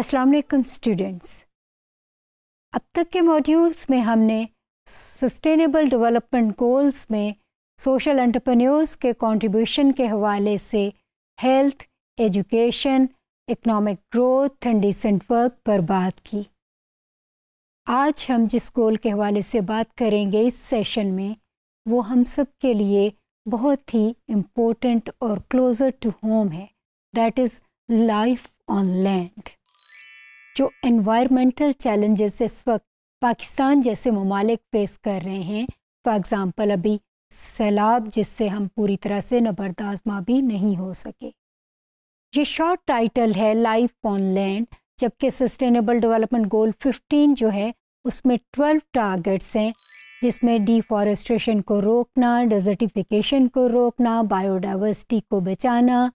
अस्सलाम वालेकुम स्टूडेंट्स अब तक के मॉड्यूल्स में हमने सस्टेनेबल डेवलपमेंट गोल्स में सोशल एंटरप्रेन्योर्स के कंट्रीब्यूशन के हवाले से health education economic growth and decent work पर बात की आज हम जिस गोल के हवाले से बात करेंगे इस सेशन में वो हम सब के लिए बहुत ही इम्पोर्टेंट और क्लोज़र टू होम है that is life on land जो इन्वायरमेंटल चैलेंजेस इस वक्त पाकिस्तान जैसे ममालिक फेस कर रहे हैं फॉर तो एग्ज़ाम्पल अभी सैलाब जिससे हम पूरी तरह से नबरदाजमा भी नहीं हो सके ये शॉर्ट टाइटल है लाइफ ऑन लैंड जबकि सस्टेनेबल डेवलपमेंट गोल 15 जो है उसमें 12 टारगेट्स हैं जिसमें डिफॉरेस्ट्रेशन को रोकना डेजर्टिफिकेशन को रोकना बायोडावर्सिटी को बचाना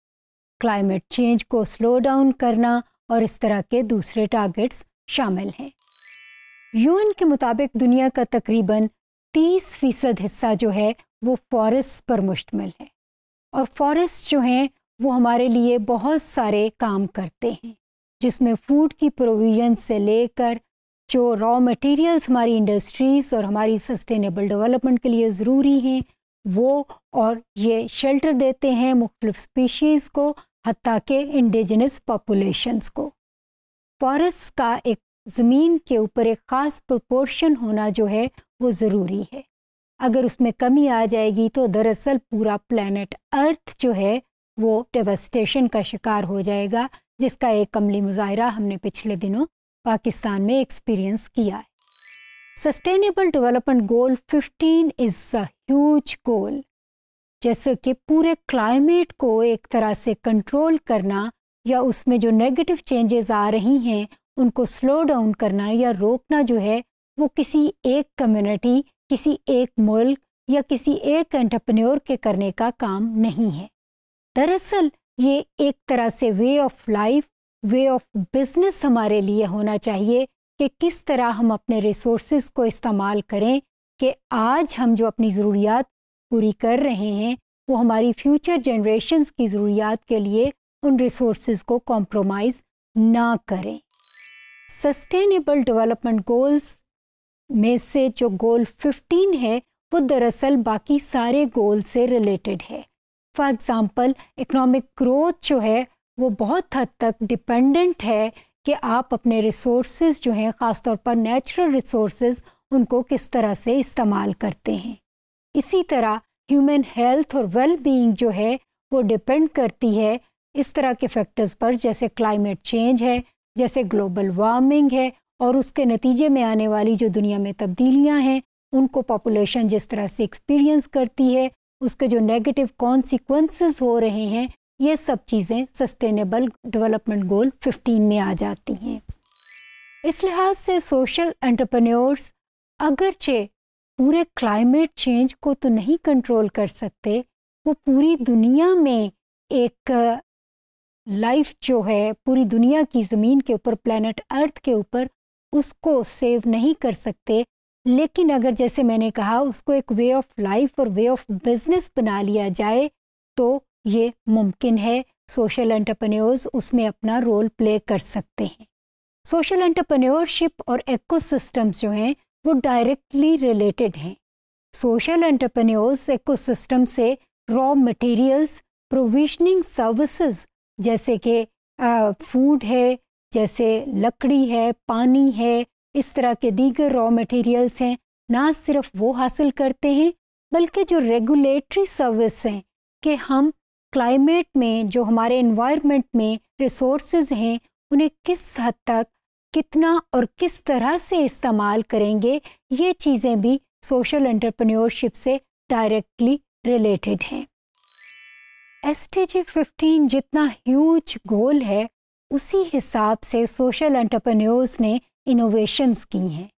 क्लाइमेट चेंज को स्लो डाउन करना और इस तरह के दूसरे टारगेट्स शामिल हैं यूएन के मुताबिक दुनिया का तकरीबन 30 फीसद हिस्सा जो है वो फॉरेस्ट पर मुश्तम है और फॉरेस्ट जो हैं वो हमारे लिए बहुत सारे काम करते हैं जिसमें फूड की प्रोविजन से लेकर जो रॉ मटेरियल्स हमारी इंडस्ट्रीज़ और हमारी सस्टेनेबल डेवलपमेंट के लिए ज़रूरी हैं वो और ये शेल्टर देते हैं मुख्तलिफ स्पीशीज़ को हती के इंडिजिनस पॉपुलेशंस को फॉरेस्ट का एक ज़मीन के ऊपर एक ख़ास प्रोपोर्शन होना जो है वो ज़रूरी है अगर उसमें कमी आ जाएगी तो दरअसल पूरा प्लानट अर्थ जो है वो डेवस्टेशन का शिकार हो जाएगा जिसका एक अमली मुजाहरा हमने पिछले दिनों पाकिस्तान में एक्सपीरियंस किया है sustainable development goal 15 is a huge goal जैसे कि पूरे क्लाइमेट को एक तरह से कंट्रोल करना या उसमें जो नेगेटिव चेंजेस आ रही हैं उनको स्लो डाउन करना या रोकना जो है वो किसी एक कम्युनिटी किसी एक मुल्क या किसी एक एंटरप्रेन्योर के करने का काम नहीं है दरअसल ये एक तरह से way of life way of business हमारे लिए होना चाहिए कि किस तरह हम अपने रिसोर्स को इस्तेमाल करें कि आज हम जो अपनी ज़रूरियात पूरी कर रहे हैं वो हमारी फ्यूचर जनरेशन्स की ज़रूरियात के लिए उन रिसोर्स को कॉम्प्रोमाइज़ ना करें सस्टेनेबल डेवलपमेंट गोल्स में से जो गोल 15 है वो दरअसल बाकी सारे गोल से रिलेटेड है फॉर एग्ज़ाम्पल इकनॉमिक ग्रोथ जो है वो बहुत हद तक डिपेंडेंट है कि आप अपने रिसोर्स जो हैं ख़ासतौर पर नेचुरल रिसोर्स उनको किस तरह से इस्तेमाल करते हैं इसी तरह ह्यूमन हेल्थ और वेल बीइंग जो है वो डिपेंड करती है इस तरह के फैक्टर्स पर जैसे क्लाइमेट चेंज है जैसे ग्लोबल वार्मिंग है और उसके नतीजे में आने वाली जो दुनिया में तब्दीलियां हैं उनको पॉपुलेशन जिस तरह से एक्सपीरियंस करती है उसके जो नेगेटिव कॉन्सिक्वेंसेस हो रहे हैं ये सब चीज़ें सस्टेनेबल डेवलपमेंट गोल 15 में आ जाती हैं इस लिहाज से सोशल एंटरप्रेन्योर्स अगरचे पूरे क्लाइमेट चेंज को तो नहीं कंट्रोल कर सकते वो पूरी दुनिया में एक लाइफ जो है पूरी दुनिया की ज़मीन के ऊपर प्लेनेट अर्थ के ऊपर उसको सेव नहीं कर सकते लेकिन अगर जैसे मैंने कहा उसको एक वे ऑफ लाइफ और वे ऑफ बिजनेस बना लिया जाए तो ये मुमकिन है सोशल एंटरप्रेन्योर्स उसमें अपना रोल प्ले कर सकते हैं सोशल एंटरप्रेन्योरशिप और एकोसिस्टम्स जो हैं वो डायरेक्टली रिलेटेड हैं सोशल एंटरप्रेन्योर्स इकोसिस्टम से रॉ मटेरियल्स प्रोविजनिंग सर्विसेज जैसे कि फूड है जैसे लकड़ी है पानी है इस तरह के दीगर रॉ मटेरियल्स हैं ना सिर्फ वो हासिल करते हैं बल्कि जो रेगुलेटरी सर्विस हैं कि हम क्लाइमेट में जो हमारे इन्वायरमेंट में रिसोर्स हैं उन्हें किस हद तक कितना और किस तरह से इस्तेमाल करेंगे ये चीज़ें भी सोशल एंटरप्रेन्योरशिप से डायरेक्टली रिलेटेड हैं एस टी जी फिफ्टीन जितना ह्यूज गोल है उसी हिसाब से सोशल एंटरप्रेन्योर्स ने इनोवेशंस की हैं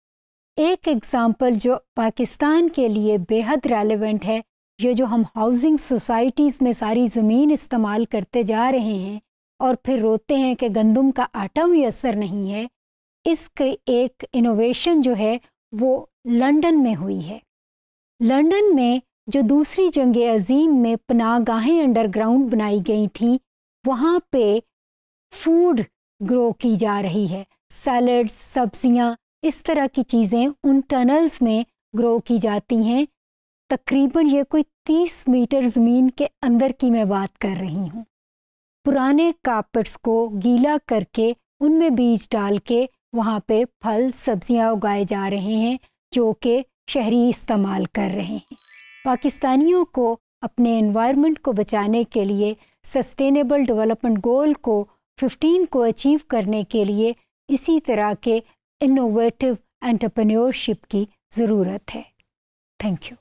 एक एग्ज़ाम्पल जो पाकिस्तान के लिए बेहद रेलेवेंट है ये जो हम हाउसिंग सोसाइटीज़ में सारी ज़मीन इस्तेमाल करते जा रहे हैं और फिर रोते हैं कि गंदम का आटा मैसर नहीं है इसके एक इनोवेशन जो है वो लंदन में हुई है लंदन में जो दूसरी जंग अजीम में पना गाहें अंडरग्राउंड बनाई गई थी वहाँ पे फूड ग्रो की जा रही है सैलड्स सब्जियाँ इस तरह की चीज़ें उन टनल्स में ग्रो की जाती हैं तकरीबन ये कोई तीस मीटर ज़मीन के अंदर की मैं बात कर रही हूँ पुराने कापट्स को गीला करके उनमें बीज डाल के वहाँ पे फल सब्जियाँ उगाए जा रहे हैं जो कि शहरी इस्तेमाल कर रहे हैं पाकिस्तानियों को अपने इन्वायरमेंट को बचाने के लिए सस्टेनेबल डेवलपमेंट गोल को 15 को अचीव करने के लिए इसी तरह के इनोवेटिव एंटरप्रेन्योरशिप की ज़रूरत है थैंक यू